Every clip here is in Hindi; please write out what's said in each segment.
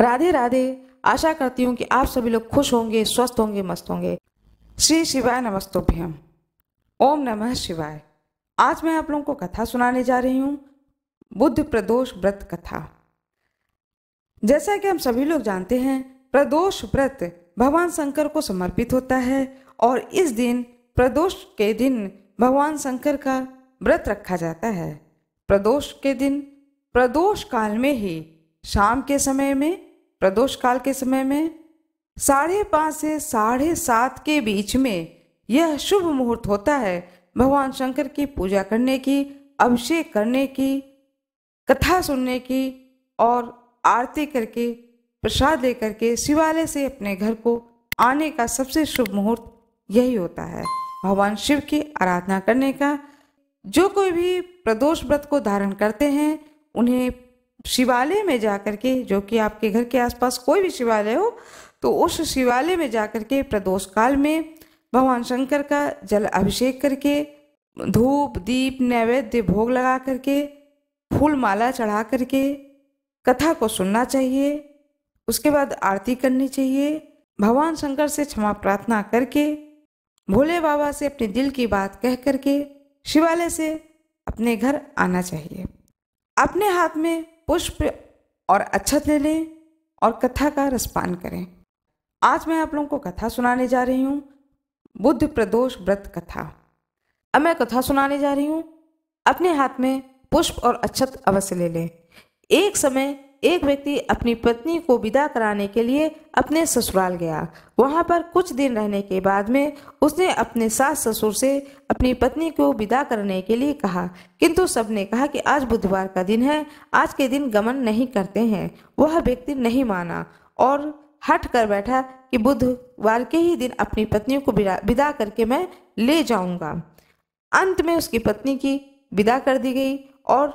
राधे राधे आशा करती हूँ कि आप सभी लोग खुश होंगे स्वस्थ होंगे मस्त होंगे श्री शिवाय नमस्तोभ्यम ओम नमः शिवाय आज मैं आप लोगों को कथा सुनाने जा रही हूँ बुद्ध प्रदोष व्रत कथा जैसा कि हम सभी लोग जानते हैं प्रदोष व्रत भगवान शंकर को समर्पित होता है और इस दिन प्रदोष के दिन भगवान शंकर का व्रत रखा जाता है प्रदोष के दिन प्रदोष काल में ही शाम के समय में प्रदोष काल के समय में साढ़े पाँच से साढ़े सात के बीच में यह शुभ मुहूर्त होता है भगवान शंकर की पूजा करने की अभिषेक करने की कथा सुनने की और आरती करके प्रसाद लेकर के शिवालय से अपने घर को आने का सबसे शुभ मुहूर्त यही होता है भगवान शिव की आराधना करने का जो कोई भी प्रदोष व्रत को धारण करते हैं उन्हें शिवालय में जाकर के जो कि आपके घर के आसपास कोई भी शिवालय हो तो उस शिवालय में जाकर के प्रदोष काल में भगवान शंकर का जल अभिषेक करके धूप दीप नैवेद्य भोग लगा करके फूल माला चढ़ा करके कथा को सुनना चाहिए उसके बाद आरती करनी चाहिए भगवान शंकर से क्षमा प्रार्थना करके भोले बाबा से अपने दिल की बात कह करके शिवालय से अपने घर आना चाहिए अपने हाथ में पुष्प और अच्छत ले लें और कथा का रसपान करें आज मैं आप लोगों को कथा सुनाने जा रही हूँ बुद्ध प्रदोष व्रत कथा अब मैं कथा सुनाने जा रही हूँ अपने हाथ में पुष्प और अच्छत अवश्य ले लें एक समय एक व्यक्ति अपनी पत्नी को विदा कराने के लिए अपने ससुराल गया वहाँ पर कुछ दिन रहने के बाद में उसने अपने सास ससुर से अपनी पत्नी को विदा करने के लिए कहा किंतु सबने कहा कि आज बुधवार का दिन है आज के दिन गमन नहीं करते हैं वह व्यक्ति नहीं माना और हट कर बैठा कि बुधवार के ही दिन अपनी पत्नी को विदा करके मैं ले जाऊंगा अंत में उसकी पत्नी की विदा कर दी गई और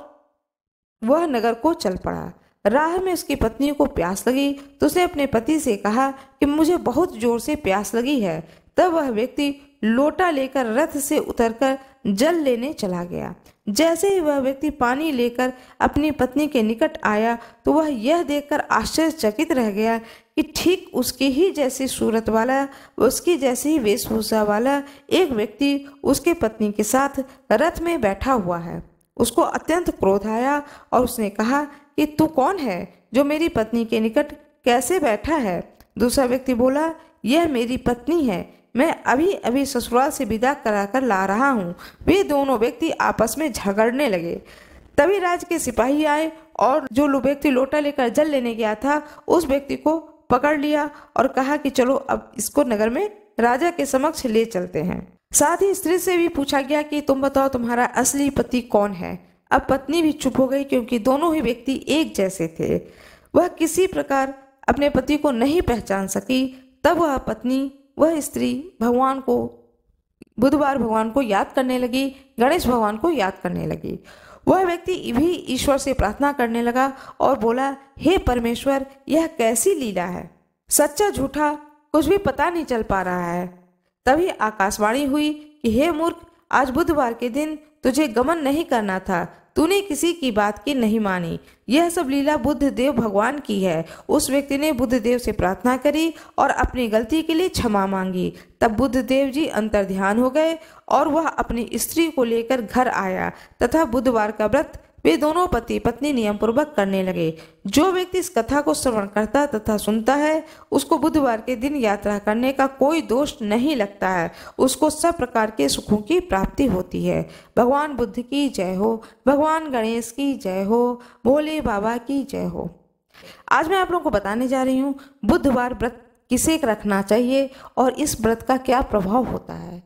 वह नगर को चल पड़ा राह में उसकी पत्नी को प्यास लगी तो उसने अपने पति से कहा कि मुझे बहुत जोर से प्यास लगी है तब वह व्यक्ति लोटा लेकर रथ से उतरकर जल लेने चला गया जैसे ही वह व्यक्ति पानी लेकर अपनी पत्नी के निकट आया तो वह यह देखकर आश्चर्यचकित रह गया कि ठीक उसकी ही जैसी सूरत वाला उसकी जैसी ही वेशभूषा वाला एक व्यक्ति उसके पत्नी के साथ रथ में बैठा हुआ है उसको अत्यंत क्रोध आया और उसने कहा कि तू कौन है जो मेरी पत्नी के निकट कैसे बैठा है दूसरा व्यक्ति बोला यह मेरी पत्नी है मैं अभी अभी ससुराल से विदा कराकर ला रहा हूँ वे दोनों व्यक्ति आपस में झगड़ने लगे तभी राज के सिपाही आए और जो व्यक्ति लोटा लेकर जल लेने गया था उस व्यक्ति को पकड़ लिया और कहा कि चलो अब इसको नगर में राजा के समक्ष ले चलते हैं साथ ही स्त्री से भी पूछा गया कि तुम बताओ तुम्हारा असली पति कौन है अब पत्नी भी चुप हो गई क्योंकि दोनों ही व्यक्ति एक जैसे थे वह किसी प्रकार अपने पति को नहीं पहचान सकी तब वह पत्नी वह स्त्री भगवान को बुधवार भगवान को याद करने लगी गणेश भगवान को याद करने लगी वह व्यक्ति भी ईश्वर से प्रार्थना करने लगा और बोला हे परमेश्वर यह कैसी लीला है सच्चा झूठा कुछ भी पता नहीं चल पा रहा है तभी आकाशवाणी हुई कि हे मूर्ख आज बुधवार के दिन तुझे गमन नहीं करना था तूने किसी की बात की नहीं मानी यह सब लीला बुद्ध देव भगवान की है उस व्यक्ति ने बुद्ध देव से प्रार्थना करी और अपनी गलती के लिए क्षमा मांगी तब बुद्ध देव जी अंतर ध्यान हो गए और वह अपनी स्त्री को लेकर घर आया तथा बुधवार का व्रत वे दोनों पति पत्नी नियम पूर्वक करने लगे जो व्यक्ति इस कथा को श्रवण करता तथा सुनता है उसको बुधवार के दिन यात्रा करने का कोई दोष नहीं लगता है उसको सब प्रकार के सुखों की प्राप्ति होती है भगवान बुद्ध की जय हो भगवान गणेश की जय हो भोले बाबा की जय हो आज मैं आप लोगों को बताने जा रही हूँ बुधवार व्रत किसे रखना चाहिए और इस व्रत का क्या प्रभाव होता है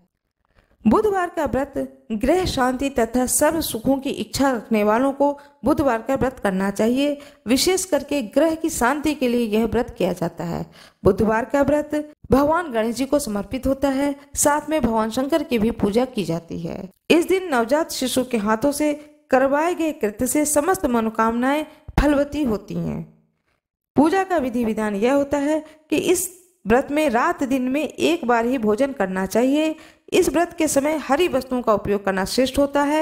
बुधवार का व्रत ग्रह शांति तथा सर्व सुखों की इच्छा रखने वालों को बुधवार का व्रत करना चाहिए विशेष करके ग्रह की शांति के लिए यह व्रत किया जाता है बुधवार का व्रत भगवान गणेश जी को समर्पित होता है साथ में भगवान शंकर की भी पूजा की जाती है इस दिन नवजात शिशु के हाथों से करवाए गए कृत्य से समस्त मनोकामनाएं फलवती होती हैं पूजा का विधि विधान यह होता है कि इस व्रत में रात दिन में एक बार ही भोजन करना चाहिए इस व्रत के समय हरी वस्तुओं का उपयोग करना श्रेष्ठ होता है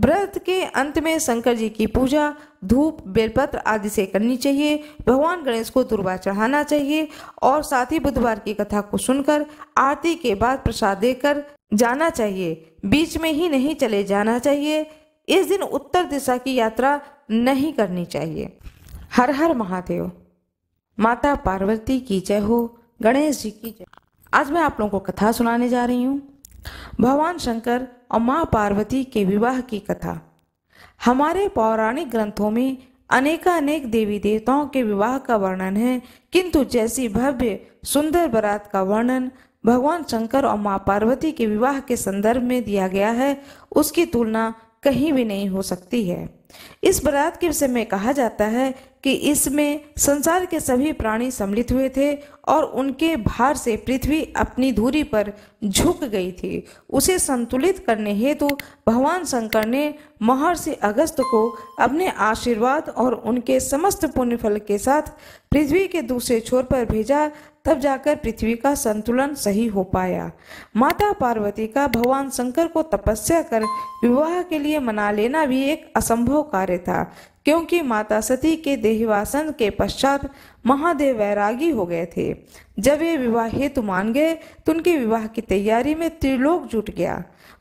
व्रत के अंत में शंकर जी की पूजा धूप बेलपत्र आदि से करनी चाहिए भगवान गणेश को दुर्वा चढ़ाना चाहिए और साथ ही बुधवार की कथा को सुनकर आरती के बाद प्रसाद देकर जाना चाहिए बीच में ही नहीं चले जाना चाहिए इस दिन उत्तर दिशा की यात्रा नहीं करनी चाहिए हर हर महादेव माता पार्वती की जय हो गणेश जी की जय आज मैं आप लोगों को कथा सुनाने जा रही हूँ भगवान शंकर और माँ पार्वती के विवाह की कथा हमारे पौराणिक ग्रंथों में अनेक देवी देवताओं के विवाह का वर्णन है किंतु जैसी भव्य सुंदर बरात का वर्णन भगवान शंकर और माँ पार्वती के विवाह के संदर्भ में दिया गया है उसकी तुलना कहीं भी नहीं हो सकती है इस बरात के विषय में कहा जाता है कि इसमें संसार के सभी प्राणी सम्मिलित हुए थे और उनके भार से पृथ्वी अपनी धूरी पर झुक गई थी उसे संतुलित करने हेतु तो भगवान शंकर ने महर्षि अगस्त को अपने आशीर्वाद और उनके समस्त पुण्यफल के साथ पृथ्वी के दूसरे छोर पर भेजा तब जाकर पृथ्वी का संतुलन सही हो पाया माता पार्वती का भगवान शंकर को तपस्या कर विवाह के लिए मना लेना भी एक असंभव कार्य था क्योंकि माता सती के देहवासन के पश्चात महादेव वैरागी हो गए थे जब वे विवाह हेतु मान गए तो उनके विवाह की तैयारी में त्रिलोक जुट गया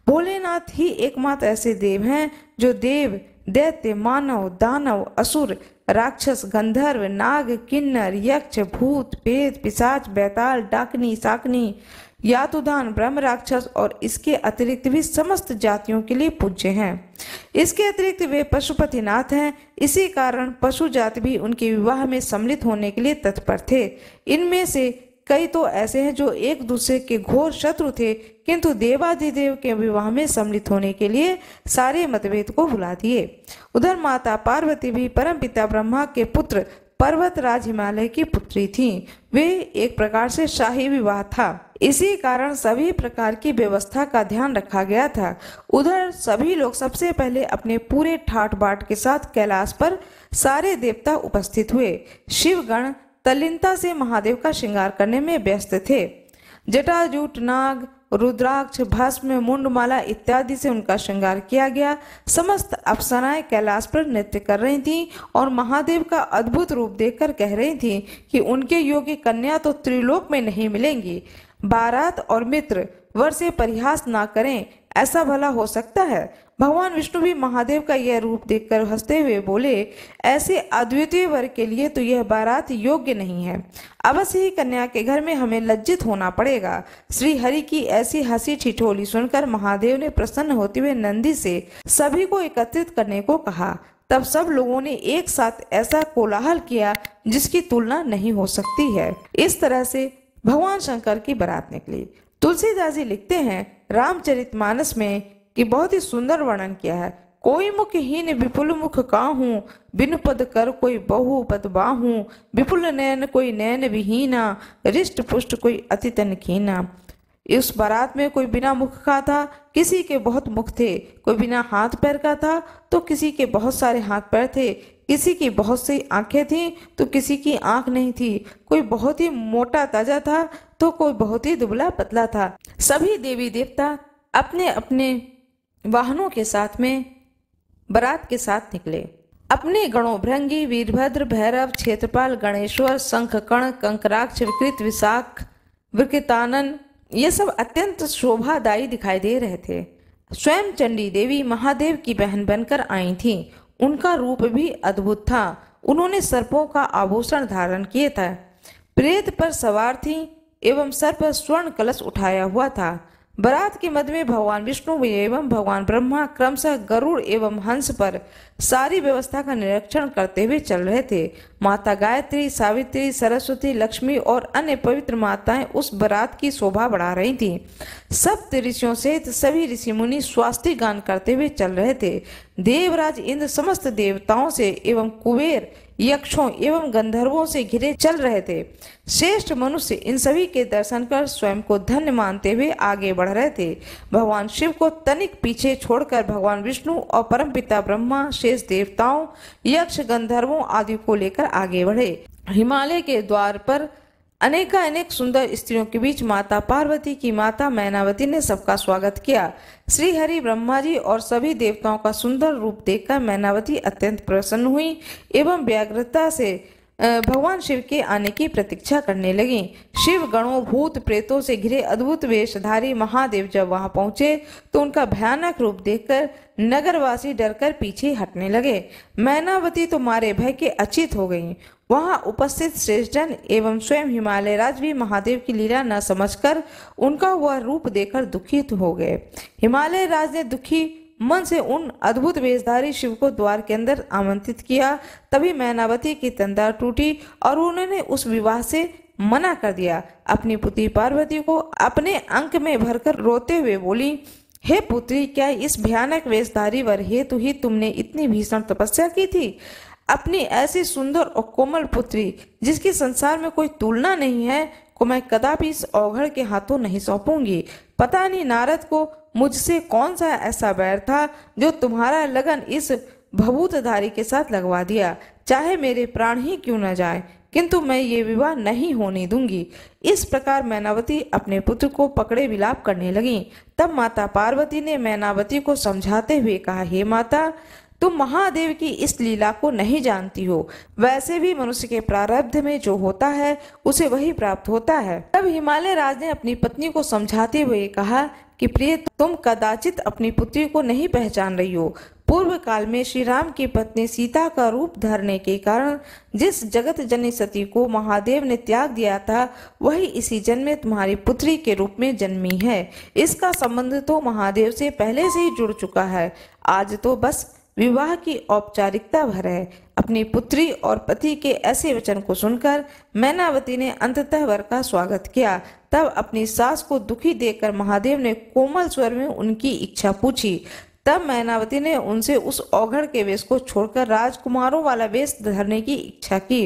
भोलेनाथ ही एकमात्र ऐसे देव हैं जो देव दैत्य मानव दानव असुर राक्षस गंधर्व नाग किन्नर यक्ष भूत पेत पिशाच बैताल डाकनी साकनी दान ब्रह्म राक्षस और इसके अतिरिक्त भी समस्त जातियों के लिए पूज्य हैं इसके अतिरिक्त वे पशुपतिनाथ हैं इसी कारण पशु जाति भी उनके विवाह में सम्मिलित होने के लिए तत्पर थे इनमें से कई तो ऐसे हैं जो एक दूसरे के घोर शत्रु थे किंतु देवाधिदेव के विवाह में सम्मिलित होने के लिए सारे मतभेद को भुला दिए उधर माता पार्वती भी परमपिता ब्रह्मा के पुत्र पर्वतराज हिमालय की पुत्री थी वे एक प्रकार से शाही विवाह था इसी कारण सभी प्रकार की व्यवस्था का ध्यान रखा गया था उधर सभी लोग सबसे पहले अपने पूरे ठाट बाट के साथ कैलाश पर सारे देवता उपस्थित हुए शिवगण तल्लीनता से महादेव का श्रृंगार करने में व्यस्त थे जटाजूट नाग रुद्राक्ष भस्म मुंड माला इत्यादि से उनका श्रृंगार किया गया समस्त अपसनाएं कैलाश पर नृत्य कर रही थीं और महादेव का अद्भुत रूप देखकर कह रही थीं कि उनके योग्य कन्या तो त्रिलोक में नहीं मिलेंगी बारात और मित्र वर से परिहास ना करें ऐसा भला हो सकता है भगवान विष्णु भी महादेव का यह रूप देखकर हंसते हुए बोले ऐसे अद्वितीय वर के लिए तो यह बारात योग्य नहीं है अवश्य ही कन्या के घर में हमें लज्जित होना पड़ेगा श्री हरि की ऐसी हंसी ठिठोली सुनकर महादेव ने प्रसन्न होते हुए नंदी से सभी को एकत्रित करने को कहा तब सब लोगों ने एक साथ ऐसा कोलाहल किया जिसकी तुलना नहीं हो सकती है इस तरह से भगवान शंकर की बारात निकली तुलसीदास जी लिखते हैं मानस में कि बहुत ही सुंदर वर्णन किया है कोई मुखहीन विपुल मुख हूँ बिन पद कर कोई बहु पद बाहू विपुल नयन कोई नयन विहीना रिष्ट पुष्ट कोई अतितन खीना इस बारात में कोई बिना मुख का था किसी के बहुत मुख थे कोई बिना हाथ पैर का था तो किसी के बहुत सारे हाथ पैर थे किसी की बहुत सी आंखें थीं तो किसी की आंख नहीं थी कोई बहुत ही मोटा ताजा था तो कोई बहुत ही दुबला पतला था सभी देवी देवता अपने अपने वाहनों के साथ में बरात के साथ निकले अपने गणों भृंगी वीरभद्र भैरव क्षेत्रपाल गणेश्वर शंखकर्ण कंकराक्ष विकृत विशाख विकृतानंद ये सब अत्यंत शोभादायी दिखाई दे रहे थे स्वयं चंडी देवी महादेव की बहन बनकर आई थी उनका रूप भी अद्भुत था उन्होंने सर्पों का आभूषण धारण किए था प्रेत पर सवार थी एवं सर पर स्वर्ण कलश उठाया हुआ था बरात के मध्य में भगवान विष्णु एवं भगवान ब्रह्मा क्रमशः गरुड़ एवं हंस पर सारी व्यवस्था का निरीक्षण करते हुए चल रहे थे माता गायत्री सावित्री सरस्वती लक्ष्मी और अन्य पवित्र माताएं उस बरात की शोभा बढ़ा रही थीं सप्त ऋषियों सहित सभी ऋषि मुनि स्वास्थ्य गान करते हुए चल रहे थे देवराज इंद्र समस्त देवताओं से एवं कुबेर यक्षों एवं गंधर्वों से घिरे चल रहे थे श्रेष्ठ मनुष्य इन सभी के दर्शन कर स्वयं को धन्य मानते हुए आगे बढ़ रहे थे भगवान शिव को तनिक पीछे छोड़कर भगवान विष्णु और परमपिता ब्रह्मा शेष देवताओं यक्ष गंधर्वों आदि को लेकर आगे बढ़े हिमालय के द्वार पर अनेका अनेक सुंदर स्त्रियों के बीच माता पार्वती की माता मैनावती ने सबका स्वागत किया श्री हरि ब्रह्मा जी और सभी देवताओं का सुंदर रूप देखकर मैनावती अत्यंत प्रसन्न हुई एवं व्याग्रता से भगवान शिव के आने की प्रतीक्षा करने लगी शिव गणों भूत प्रेतों से घिरे अद्भुत वेशधारी महादेव जब वहां पहुंचे तो उनका भयानक रूप देखकर नगरवासी डरकर पीछे हटने लगे मैनावती तो मारे भय के अचित हो गईं वहां उपस्थित श्रेष्ठन एवं स्वयं हिमालय राज भी महादेव की लीला न समझकर उनका वह रूप देखकर दुखित हो गए हिमालय राज ने दुखी मन से उन अद्भुत वेशधारी शिव को द्वार के अंदर आमंत्रित किया तभी मैनावती की तंदार टूटी और उन्होंने उस विवाह से मना कर दिया अपनी पुत्री पार्वती को अपने अंक में भरकर रोते हुए बोली हे पुत्री क्या इस भयानक वेशधारी वर हेतु ही तुमने इतनी भीषण तपस्या की थी अपनी ऐसी सुंदर और कोमल पुत्री जिसकी संसार में कोई तुलना नहीं है को मैं कदापि इस औघड़ के हाथों नहीं सौंपूंगी पता नहीं नारद को मुझसे कौन सा ऐसा बैर था जो तुम्हारा लगन इस भभूतधारी के साथ लगवा दिया चाहे मेरे प्राण ही क्यों न जाए किंतु मैं ये विवाह नहीं होने दूंगी इस प्रकार मैनावती अपने पुत्र को पकड़े विलाप करने लगी तब माता पार्वती ने मैनावती को समझाते हुए कहा हे माता तुम महादेव की इस लीला को नहीं जानती हो वैसे भी मनुष्य के प्रारब्ध में जो होता है उसे वही प्राप्त होता है तब हिमालय राज ने अपनी पत्नी को समझाते हुए कहा कि प्रिय तुम कदाचित अपनी पुत्री को नहीं पहचान रही हो पूर्व काल में श्री राम की पत्नी सीता का रूप धरने के कारण जिस जगत जन सती को महादेव ने त्याग दिया था वही इसी जन्म में तुम्हारी पुत्री के रूप में जन्मी है इसका संबंध तो महादेव से पहले से ही जुड़ चुका है आज तो बस विवाह की औपचारिकता भर है अपनी पुत्री और पति के ऐसे वचन को सुनकर मैनावती ने अंततः वर का स्वागत किया तब अपनी सास को दुखी देकर महादेव ने कोमल स्वर में उनकी इच्छा पूछी तब मैनावती ने उनसे उस औघड़ के वेश को छोड़कर राजकुमारों वाला वेश धरने की इच्छा की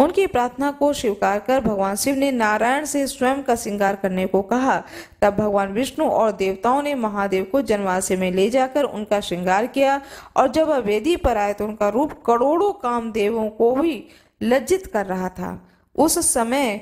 उनकी प्रार्थना को स्वीकार कर भगवान शिव ने नारायण से स्वयं का श्रृंगार करने को कहा तब भगवान विष्णु और देवताओं ने महादेव को जन्माशय में ले जाकर उनका श्रृंगार किया और जब वह वेदी पर आए तो उनका रूप करोड़ों कामदेवों को भी लज्जित कर रहा था उस समय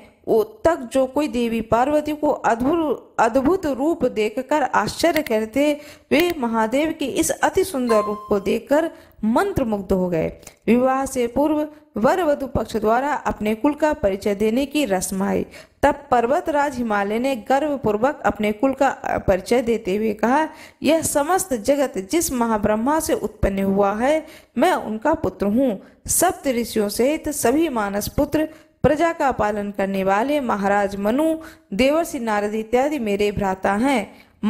तक जो कोई देवी पार्वती को अद्भुत अद्भुत रूप देखकर आश्चर्य करते वे महादेव के इस अति सुंदर रूप को देखकर मंत्र मुग्ध हो गए विवाह से पूर्व वर वधु पक्ष द्वारा अपने कुल का परिचय देने की रस्म आई तब पर्वतराज हिमालय ने गर्वपूर्वक अपने कुल का परिचय देते हुए कहा यह समस्त जगत जिस महाब्रह्मा से उत्पन्न हुआ है मैं उनका पुत्र हूँ सप्त ऋषियों सहित सभी मानस पुत्र प्रजा का पालन करने वाले महाराज मनु देवर्षि नारद इत्यादि मेरे भ्राता हैं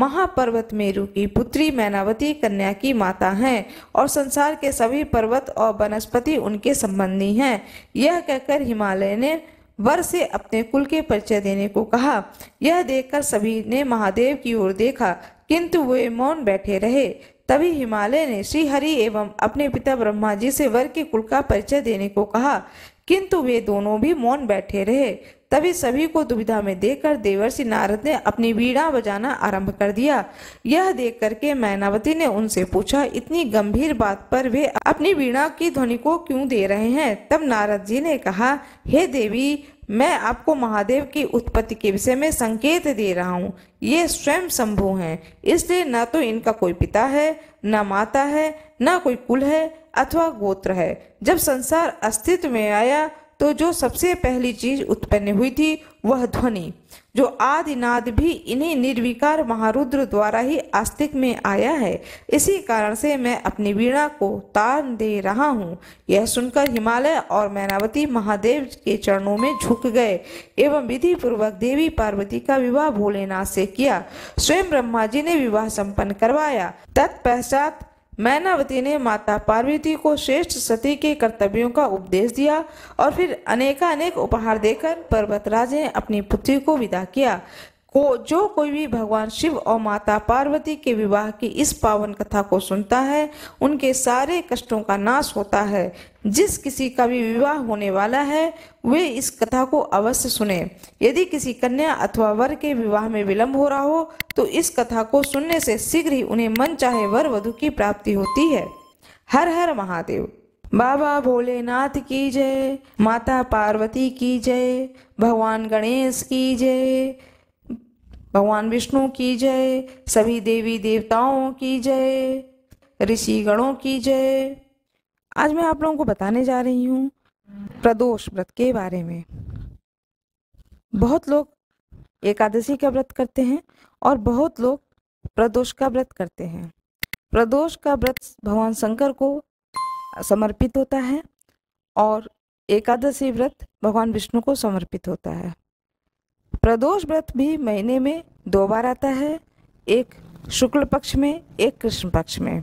महापर्वत मेरु की पुत्री मैनावती कन्या की माता हैं और संसार के सभी पर्वत और वनस्पति उनके संबंधी हैं यह कहकर हिमालय ने वर से अपने कुल के परिचय देने को कहा यह देखकर सभी ने महादेव की ओर देखा किंतु वे मौन बैठे रहे तभी हिमालय ने श्री हरि एवं अपने पिता ब्रह्मा जी से वर के कुल का परिचय देने को कहा किंतु वे दोनों भी मौन बैठे रहे तभी सभी को दुविधा में देखकर देवर्षि नारद ने अपनी वीणा बजाना आरंभ कर दिया यह देख करके मैनावती ने उनसे पूछा इतनी गंभीर बात पर वे अपनी वीणा की ध्वनि को क्यों दे रहे हैं तब नारद जी ने कहा हे देवी मैं आपको महादेव की उत्पत्ति के विषय में संकेत दे रहा हूँ ये स्वयं संभु हैं इसलिए न तो इनका कोई पिता है न माता है न कोई कुल है अथवा गोत्र है जब संसार अस्तित्व में आया तो जो सबसे पहली चीज उत्पन्न हुई थी वह ध्वनि जो आदिनाद भी इन्हीं निर्विकार महारुद्र द्वारा ही आस्तिक में आया है इसी कारण से मैं अपनी वीणा को तान दे रहा हूँ यह सुनकर हिमालय और मैनावती महादेव के चरणों में झुक गए एवं विधि पूर्वक देवी पार्वती का विवाह भोलेनाथ से किया स्वयं ब्रह्मा जी ने विवाह संपन्न करवाया तत्पश्चात मैनावती ने माता पार्वती को श्रेष्ठ सती के कर्तव्यों का उपदेश दिया और फिर अनेकानेक उपहार देकर पर्वतराज ने अपनी पुत्री को विदा किया को जो कोई भी भगवान शिव और माता पार्वती के विवाह की इस पावन कथा को सुनता है उनके सारे कष्टों का नाश होता है जिस किसी का भी विवाह होने वाला है वे इस कथा को अवश्य सुने यदि किसी कन्या अथवा वर के विवाह में विलंब हो रहा हो तो इस कथा को सुनने से शीघ्र ही उन्हें मन चाहे वर वधु की प्राप्ति होती है हर हर महादेव बाबा भोलेनाथ की जय माता पार्वती की जय भगवान गणेश की जय भगवान विष्णु की जय सभी देवी देवताओं की जय ऋषि गणों की जय आज मैं आप लोगों को बताने जा रही हूँ प्रदोष व्रत के बारे में बहुत लोग एकादशी का व्रत करते हैं और बहुत लोग प्रदोष का व्रत करते हैं प्रदोष का व्रत भगवान शंकर को समर्पित होता है और एकादशी व्रत भगवान विष्णु को समर्पित होता है प्रदोष व्रत भी महीने में दो बार आता है एक शुक्ल पक्ष में एक कृष्ण पक्ष में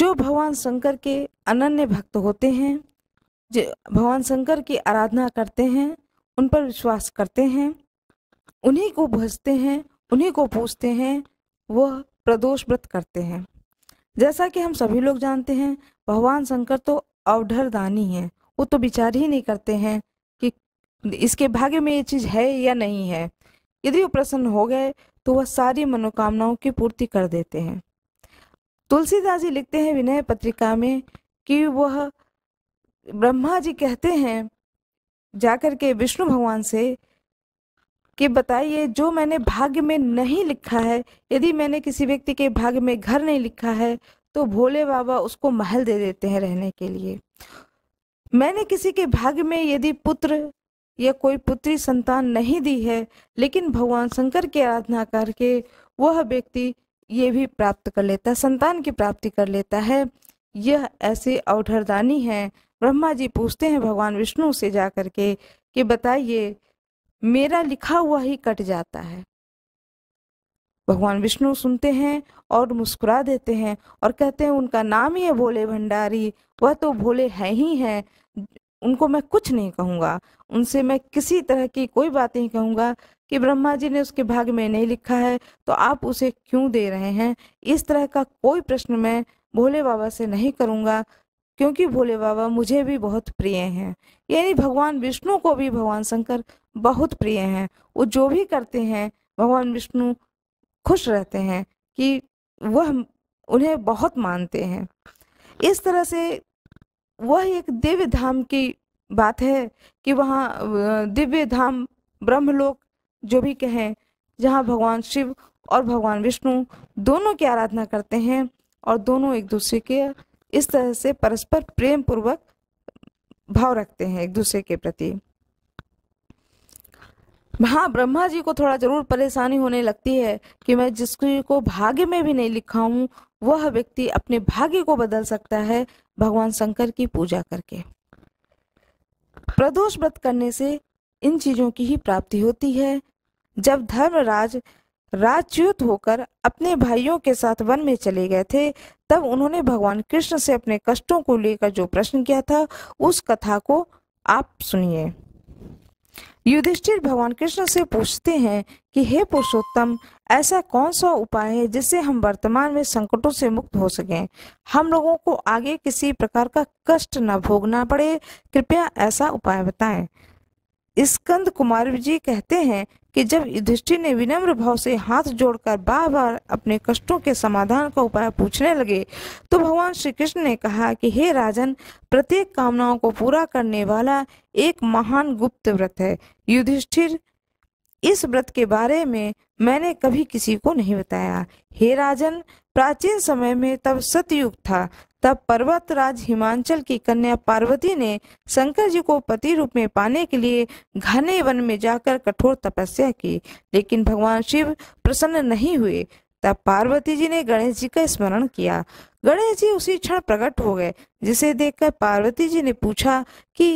जो भगवान शंकर के अनन्य भक्त होते हैं जो भगवान शंकर की आराधना करते हैं उन पर विश्वास करते हैं उन्हीं को भजते हैं उन्हीं को पूछते हैं वह प्रदोष व्रत करते हैं जैसा कि हम सभी लोग जानते हैं भगवान शंकर तो अवढर दानी हैं वो तो विचार ही नहीं करते हैं इसके भाग्य में ये चीज है या नहीं है यदि वो प्रसन्न हो गए तो वह सारी मनोकामनाओं की पूर्ति कर देते हैं तुलसीदास जी लिखते हैं विनय पत्रिका में कि वह ब्रह्मा जी कहते हैं जाकर के विष्णु भगवान से कि बताइए जो मैंने भाग्य में नहीं लिखा है यदि मैंने किसी व्यक्ति के भाग्य में घर नहीं लिखा है तो भोले बाबा उसको महल दे देते हैं रहने के लिए मैंने किसी के भाग्य में यदि पुत्र या कोई पुत्री संतान नहीं दी है लेकिन भगवान शंकर की आराधना करके वह व्यक्ति ये भी प्राप्त कर लेता है संतान की प्राप्ति कर लेता है यह ऐसे अवधरदानी है ब्रह्मा जी पूछते हैं भगवान विष्णु से जा कर के कि बताइए मेरा लिखा हुआ ही कट जाता है भगवान विष्णु सुनते हैं और मुस्कुरा देते हैं और कहते हैं उनका नाम ही है भोले भंडारी वह तो भोले है ही है उनको मैं कुछ नहीं कहूँगा उनसे मैं किसी तरह की कोई बात नहीं कहूँगा कि ब्रह्मा जी ने उसके भाग में नहीं लिखा है तो आप उसे क्यों दे रहे हैं इस तरह का कोई प्रश्न मैं भोले बाबा से नहीं करूँगा क्योंकि भोले बाबा मुझे भी बहुत प्रिय हैं यानी भगवान विष्णु को भी भगवान शंकर बहुत प्रिय हैं वो जो भी करते हैं भगवान विष्णु खुश रहते हैं कि वह उन्हें बहुत मानते हैं इस तरह से वह एक दिव्य धाम की बात है कि वहाँ दिव्य धाम ब्रह्मलोक जो भी कहें जहाँ भगवान शिव और भगवान विष्णु दोनों की आराधना करते हैं और दोनों एक दूसरे के इस तरह से परस्पर प्रेम पूर्वक भाव रखते हैं एक दूसरे के प्रति हाँ ब्रह्मा जी को थोड़ा जरूर परेशानी होने लगती है कि मैं जिसको को भाग्य में भी नहीं लिखा हूँ वह व्यक्ति अपने भाग्य को बदल सकता है भगवान शंकर की पूजा करके प्रदोष व्रत करने से इन चीजों की ही प्राप्ति होती है जब धर्मराज राजच्युत होकर अपने भाइयों के साथ वन में चले गए थे तब उन्होंने भगवान कृष्ण से अपने कष्टों को लेकर जो प्रश्न किया था उस कथा को आप सुनिए युधिष्ठिर भगवान कृष्ण से पूछते हैं कि हे पुरुषोत्तम ऐसा कौन सा उपाय है जिससे हम वर्तमान में संकटों से मुक्त हो सकें हम लोगों को आगे किसी प्रकार का कष्ट न भोगना पड़े कृपया ऐसा उपाय बताएं स्कंद कुमार जी कहते हैं कि जब युधिष्ठिर ने विनम्र भाव से हाथ जोड़कर बार बार अपने कष्टों के समाधान का उपाय पूछने लगे तो भगवान श्री कृष्ण ने कहा कि हे राजन प्रत्येक कामनाओं को पूरा करने वाला एक महान गुप्त व्रत है युधिष्ठिर इस व्रत के बारे में मैंने कभी किसी को नहीं बताया हे राजन प्राचीन समय में तब सतयुग था तब पर्वत राज हिमांचल की कन्या पार्वती ने शंकर जी को पति रूप में पाने के लिए घने वन में जाकर कठोर तपस्या की लेकिन भगवान शिव प्रसन्न नहीं हुए तब पार्वती जी ने गणेश जी का स्मरण किया गणेश जी उसी क्षण प्रकट हो गए जिसे देखकर पार्वती जी ने पूछा कि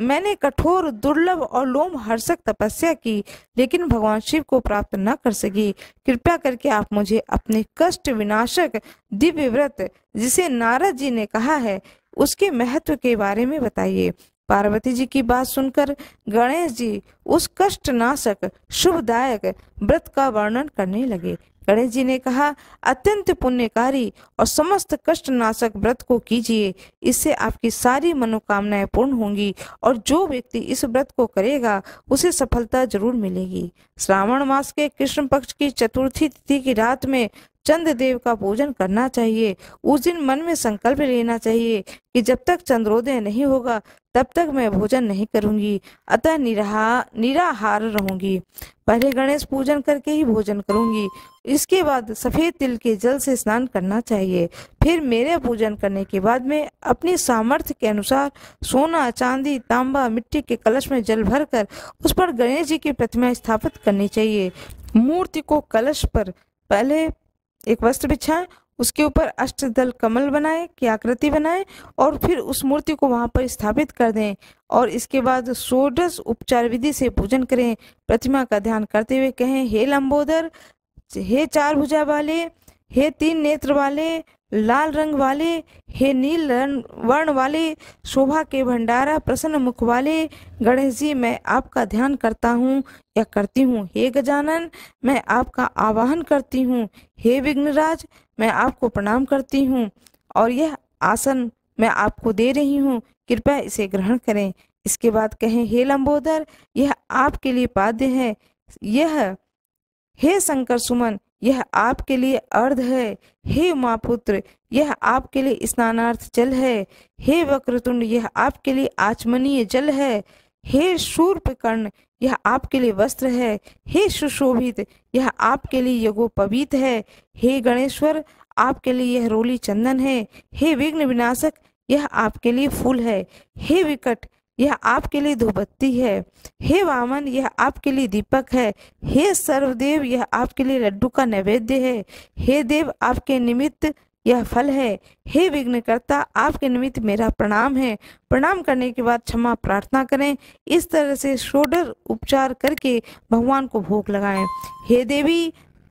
मैंने कठोर दुर्लभ और लोम हर्षक तपस्या की लेकिन भगवान शिव को प्राप्त न कर सकी कृपया करके आप मुझे अपने कष्ट विनाशक दिव्य व्रत जिसे नारद जी ने कहा है उसके महत्व के बारे में बताइए पार्वती जी की बात सुनकर गणेश जी उस कष्टनाशक शुभदायक व्रत का वर्णन करने लगे गणेश जी ने कहा अत्यंत पुण्यकारी और समस्त कष्टनाशक व्रत को कीजिए इससे आपकी सारी मनोकामनाएं पूर्ण होंगी और जो व्यक्ति इस व्रत को करेगा उसे सफलता जरूर मिलेगी श्रावण मास के कृष्ण पक्ष की चतुर्थी तिथि की रात में चंद्रदेव का पूजन करना चाहिए उस दिन मन में संकल्प लेना चाहिए कि जब तक चंद्रोदय नहीं होगा तब तक मैं भोजन नहीं करूंगी अतः निराहा निराहार रहूंगी पहले गणेश पूजन करके ही भोजन करूंगी इसके बाद सफेद तिल के जल से स्नान करना चाहिए फिर मेरे पूजन करने के बाद मैं अपनी सामर्थ्य के अनुसार सोना चांदी तांबा मिट्टी के कलश में जल भर कर उस पर गणेश जी की प्रतिमा स्थापित करनी चाहिए मूर्ति को कलश पर पहले एक वस्त्र बिछाएं उसके ऊपर अष्टदल कमल बनाएं की आकृति बनाएं और फिर उस मूर्ति को वहां पर स्थापित कर दें और इसके बाद सोडस उपचार विधि से पूजन करें प्रतिमा का ध्यान करते हुए कहें हे लंबोदर हे चार भुजा वाले हे तीन नेत्र वाले लाल रंग वाले हे नील वर्ण वाले शोभा के भंडारा प्रसन्न मुख वाले गणेश जी मैं आपका ध्यान करता हूँ या करती हूँ हे गजानन मैं आपका आवाहन करती हूँ हे विघ्नराज मैं आपको प्रणाम करती हूँ और यह आसन मैं आपको दे रही हूँ कृपया इसे ग्रहण करें इसके बाद कहें हे लंबोदर यह आपके लिए पाद्य है यह हे शंकर सुमन यह आपके लिए अर्ध है हे उमापुत्र यह आपके लिए स्नानार्थ जल है हे वक्रतुंड यह आपके लिए आचमनीय जल है हे शूर्प कर्ण यह आपके लिए वस्त्र है हे सुशोभित यह आपके लिए यज्ञोपवीत है हे गणेश्वर आपके लिए यह रोली चंदन है हे विघ्न विनाशक यह आपके लिए फूल है हे विकट यह आपके लिए धोबत्ती है हे वामन यह आपके लिए दीपक है हे सर्वदेव यह आपके लिए लड्डू का नैवेद्य है हे देव आपके निमित्त यह फल है हे विघ्नकर्ता आपके निमित्त मेरा प्रणाम है प्रणाम करने के बाद क्षमा प्रार्थना करें इस तरह से शोडर उपचार करके भगवान को भोग लगाएं हे देवी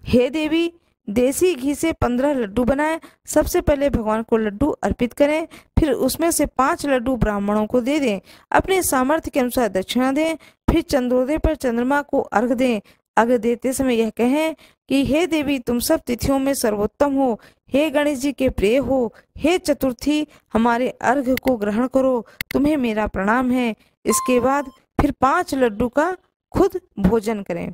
हे देवी देसी घी से पंद्रह लड्डू बनाएं सबसे पहले भगवान को लड्डू अर्पित करें फिर उसमें से पांच लड्डू ब्राह्मणों को दे दें अपने सामर्थ्य के अनुसार दक्षिणा दें फिर चंद्रोदय पर चंद्रमा को अर्घ दें अर्घ देते समय यह कहें कि हे देवी तुम सब तिथियों में सर्वोत्तम हो हे गणेश जी के प्रिय हो हे चतुर्थी हमारे अर्घ को ग्रहण करो तुम्हें मेरा प्रणाम है इसके बाद फिर पांच लड्डू का खुद भोजन करें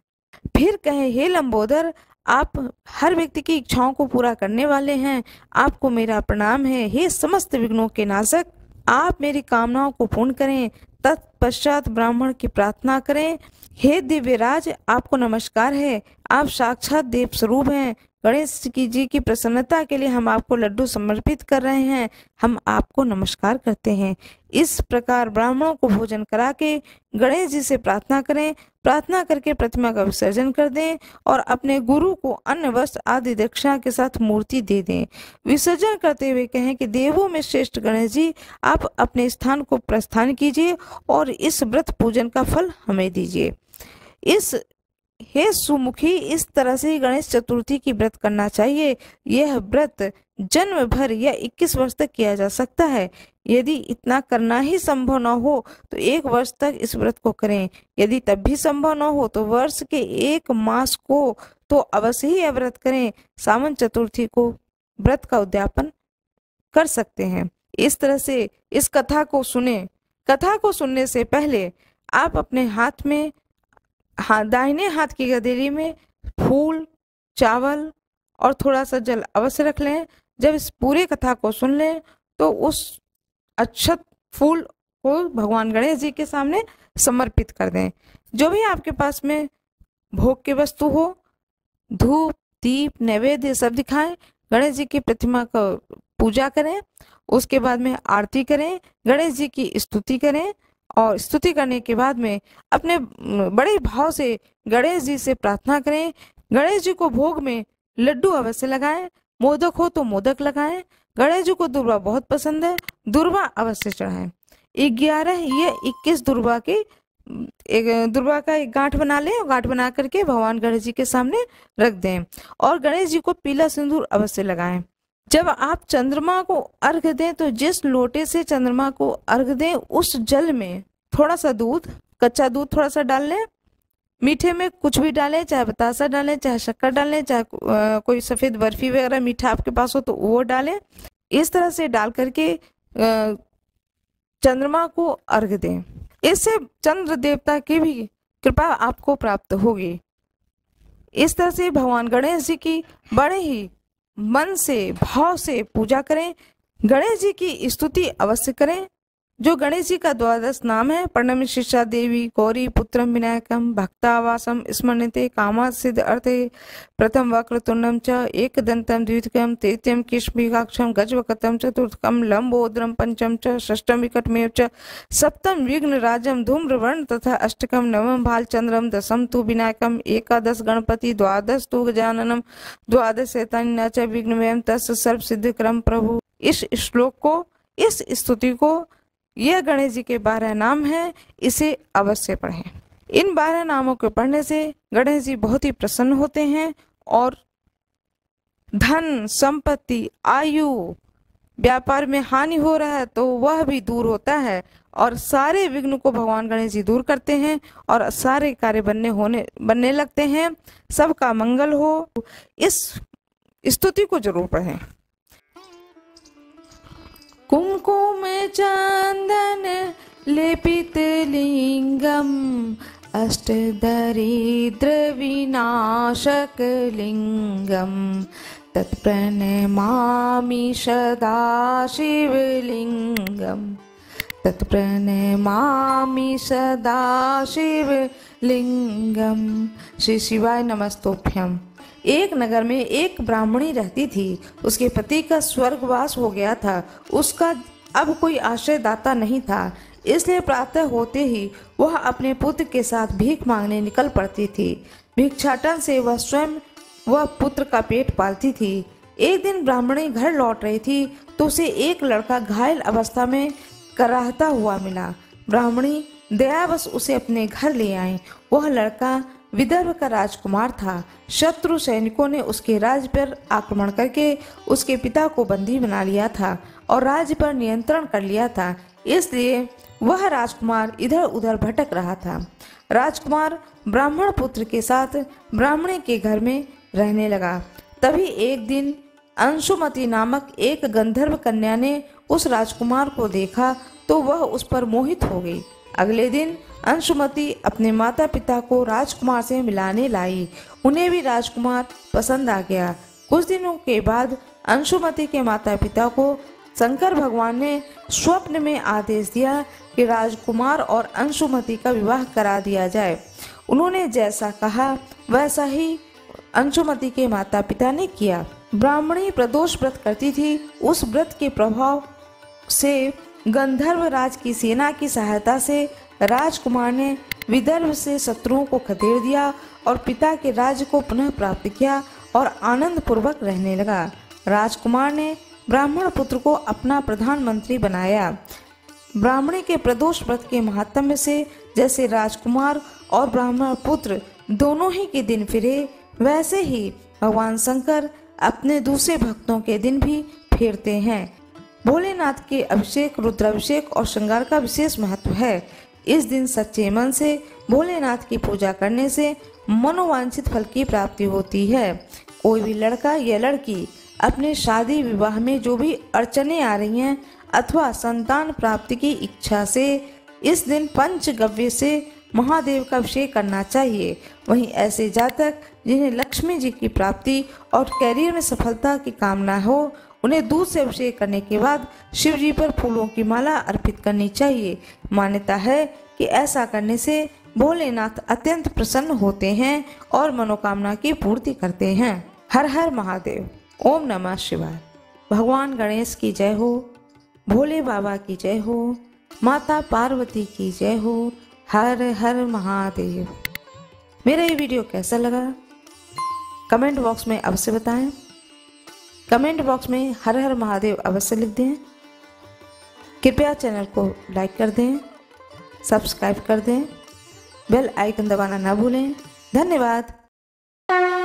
फिर कहें हे लंबोदर आप हर व्यक्ति की इच्छाओं को पूरा करने वाले हैं आपको मेरा प्रणाम है हे समस्त विघ्नों के नाशक आप मेरी कामनाओं को पूर्ण करें तत्पश्चात ब्राह्मण की प्रार्थना करें हे दिव्यराज आपको नमस्कार है आप साक्षात देव स्वरूप हैं गणेश की जी की प्रसन्नता के लिए हम आपको लड्डू समर्पित कर रहे हैं हम आपको नमस्कार करते हैं इस प्रकार ब्राह्मणों को भोजन करा के गणेश जी से प्रार्थना करें प्रार्थना करके प्रतिमा का विसर्जन कर दें और अपने गुरु को अन्य वस्त्र आदि दक्षिणा के साथ मूर्ति दे दें विसर्जन करते हुए कहें कि देवों में श्रेष्ठ गणेश जी आप अपने स्थान को प्रस्थान कीजिए और इस व्रत पूजन का फल हमें दीजिए इस हे सुमुखी इस तरह से गणेश चतुर्थी की व्रत करना चाहिए यह व्रत जन्म भर या 21 वर्ष तक किया जा सकता है यदि इतना करना ही संभव न हो तो एक वर्ष तक इस व्रत को करें यदि तब भी संभव न हो तो वर्ष के एक मास को तो अवश्य ही व्रत करें सावन चतुर्थी को व्रत का उद्यापन कर सकते हैं इस तरह से इस कथा को सुने कथा को सुनने से पहले आप अपने हाथ में हा, दाहिने हाथ की गदेरी में फूल चावल और थोड़ा सा जल अवश्य रख लें जब इस पूरे कथा को सुन लें तो उस अक्षत फूल को भगवान गणेश जी के सामने समर्पित कर दें जो भी आपके पास में भोग की वस्तु हो धूप दीप नैवेद्य सब दिखाएं गणेश जी की प्रतिमा का पूजा करें उसके बाद में आरती करें गणेश जी की स्तुति करें और स्तुति करने के बाद में अपने बड़े भाव से गणेश जी से प्रार्थना करें गणेश जी को भोग में लड्डू अवश्य लगाएं मोदक हो तो मोदक लगाएं गणेश जी को दुर्वा बहुत पसंद है दुर्वा अवश्य चढ़ाएं ग्यारह ये इक्कीस दुर्वा की एक दुर्वा का एक गांठ बना लें गांठ बना करके भगवान गणेश जी के सामने रख दें और गणेश जी को पीला सिंदूर अवश्य लगाएं जब आप चंद्रमा को अर्घ दें तो जिस लोटे से चंद्रमा को अर्घ दें उस जल में थोड़ा सा दूध कच्चा दूध थोड़ा सा डाल लें मीठे में कुछ भी डालें चाहे बतासा डालें चाहे शक्कर डालें चाहे कोई सफ़ेद बर्फ़ी वगैरह मीठा आपके पास हो तो वो डालें इस तरह से डाल करके चंद्रमा को अर्घ दें इससे चंद्र देवता की भी कृपा आपको प्राप्त होगी इस तरह से भगवान गणेश जी की बड़े ही मन से भाव से पूजा करें गणेश जी की स्तुति अवश्य करें जो गणेश जी का द्वादश नाम है प्रणम शिक्षा देवी गौरी पुत्र विनायकम भक्तावासम स्मरणते कामा सिद्ध अर्थ प्रथम वक्र तुंडम च एक दंतम द्वितीयम तृतीयम गज गजवकतम चतुर्थकम लंबोद्रम पंचम च षष्टम विकटमेव च सप्तम विघ्न राजम धूम्रवर्ण तथा अष्टकम नवम भालचंद्रम दसम दशम तु विनायकम एकादश गणपति द्वादश तु गजाननम द्वादश न च विघ्न तस् सर्व सिद्ध क्रम प्रभु इस श्लोक को इस स्तुति को यह गणेश जी के बारह नाम हैं इसे अवश्य पढ़ें इन बारह नामों को पढ़ने से गणेश जी बहुत ही प्रसन्न होते हैं और धन संपत्ति आयु व्यापार में हानि हो रहा है तो वह भी दूर होता है और सारे विघ्न को भगवान गणेश जी दूर करते हैं और सारे कार्य बनने होने बनने लगते हैं सबका मंगल हो इस स्तुति को जरूर पढ़ें कुम्कुम चन्दनलिपितलिङ्गम् अष्टदरीद्रविनाशकलिङ्गं तत्प्रणे मामि सदा शिवलिङ्गं तत्प्रणे मामि सदा शिवलिङ्गं श्रीशिवाय नमस्तोभ्यम् एक नगर में एक ब्राह्मणी रहती थी उसके पति का स्वर्गवास हो गया था उसका अब कोई आश्रयदाता नहीं था इसलिए प्रातः होते ही वह अपने पुत्र के साथ भीख मांगने निकल पड़ती थी भिक्षाटन से वह स्वयं वह पुत्र का पेट पालती थी एक दिन ब्राह्मणी घर लौट रही थी तो उसे एक लड़का घायल अवस्था में कराहता हुआ मिला ब्राह्मणी दयावश उसे अपने घर ले आई वह लड़का विदर्भ का राजकुमार था शत्रु सैनिकों ने उसके राज्य पर आक्रमण करके उसके पिता को बंदी बना लिया था और राज्य पर नियंत्रण कर लिया था इसलिए वह राजकुमार इधर उधर भटक रहा था राजकुमार ब्राह्मण पुत्र के साथ ब्राह्मणी के घर में रहने लगा तभी एक दिन अंशुमति नामक एक गंधर्व कन्या ने उस राजकुमार को देखा तो वह उस पर मोहित हो गई अगले दिन अंशुमति अपने माता पिता को राजकुमार से मिलाने लाई उन्हें भी राजकुमार पसंद आ गया कुछ दिनों के बाद अंशुमति के माता पिता को शंकर भगवान ने स्वप्न में आदेश दिया कि राजकुमार और अंशुमति का विवाह करा दिया जाए उन्होंने जैसा कहा वैसा ही अंशुमति के माता पिता ने किया ब्राह्मणी प्रदोष व्रत करती थी उस व्रत के प्रभाव से गंधर्व राज की सेना की सहायता से राजकुमार ने विदर्भ से शत्रुओं को खदेड़ दिया और पिता के राज्य को पुनः प्राप्त किया और आनंद पूर्वक रहने लगा राजकुमार ने ब्राह्मण पुत्र को अपना प्रधानमंत्री बनाया ब्राह्मणी के प्रदोष व्रत के महात्म्य से जैसे राजकुमार और ब्राह्मण पुत्र दोनों ही के दिन फिरे वैसे ही भगवान शंकर अपने दूसरे भक्तों के दिन भी फेरते हैं भोलेनाथ के अभिषेक रुद्राभिषेक और श्रृंगार का विशेष महत्व है इस दिन सच्चे मन से भोलेनाथ की पूजा करने से मनोवांछित फल की प्राप्ति होती है कोई भी लड़का या लड़की अपने शादी विवाह में जो भी अड़चने आ रही हैं अथवा संतान प्राप्ति की इच्छा से इस दिन पंचगव्य से महादेव का अभिषेक करना चाहिए वहीं ऐसे जातक जिन्हें लक्ष्मी जी की प्राप्ति और कैरियर में सफलता की कामना हो उन्हें दूध से अभिषेक करने के बाद शिव जी पर फूलों की माला अर्पित करनी चाहिए मान्यता है कि ऐसा करने से भोलेनाथ अत्यंत प्रसन्न होते हैं और मनोकामना की पूर्ति करते हैं हर हर महादेव ओम नमः शिवाय भगवान गणेश की जय हो भोले बाबा की जय हो माता पार्वती की जय हो हर हर महादेव मेरा ये वीडियो कैसा लगा कमेंट बॉक्स में अवश्य बताएं कमेंट बॉक्स में हर हर महादेव अवश्य लिख दें कृपया चैनल को लाइक कर दें सब्सक्राइब कर दें बेल आइकन दबाना ना भूलें धन्यवाद